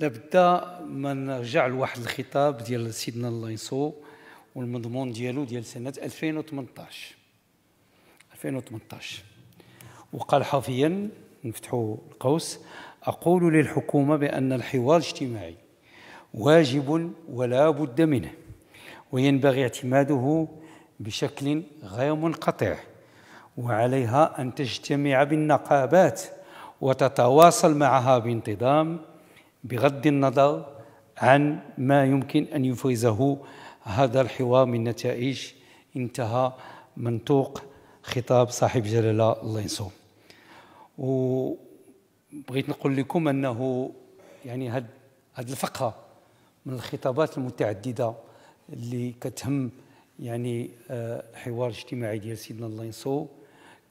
لابد من نرجع لواحد الخطاب ديال سيدنا الله ينصو والمضمون ديالو ديال سنه 2018 2018 وقال حرفيا نفتحوا القوس اقول للحكومه بان الحوار الاجتماعي واجب ولا بد منه وينبغي اعتماده بشكل غير منقطع وعليها أن تجتمع بالنقابات وتتواصل معها بانتظام بغض النظر عن ما يمكن أن يفرزه هذا الحوار من نتائج انتهى منطوق خطاب صاحب جلالة الله ينصره وبغيت نقول لكم أنه يعني هاد هاد الفقرة من الخطابات المتعددة اللي كتهم يعني الحوار آه، الاجتماعي ديال سيدنا الله ينصره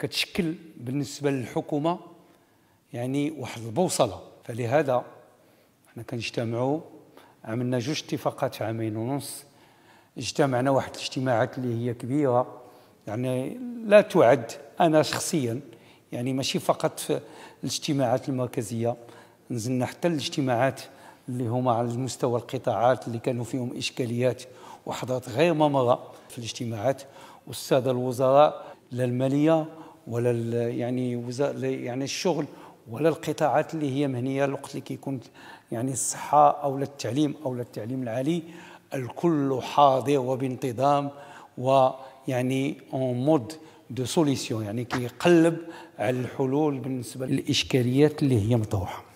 كتشكل بالنسبه للحكومه يعني واحد البوصله فلهذا حنا كنجتمعوا عملنا جوج اتفاقات في عامين ونص اجتمعنا واحد الاجتماعات اللي هي كبيره يعني لا تعد انا شخصيا يعني ماشي فقط في الاجتماعات المركزيه نزلنا حتى الاجتماعات اللي هما على مستوى القطاعات اللي كانوا فيهم اشكاليات وحضرت غير ممره في الاجتماعات والساده الوزراء لا الماليه ولا يعني يعني الشغل ولا القطاعات اللي هي مهنيه الوقت اللي كيكون يعني الصحه او التعليم او التعليم العالي الكل حاضر وبانتظام ويعني اون مود دو سوليسيون يعني كيقلب على الحلول بالنسبه للاشكاليات اللي هي مطروحه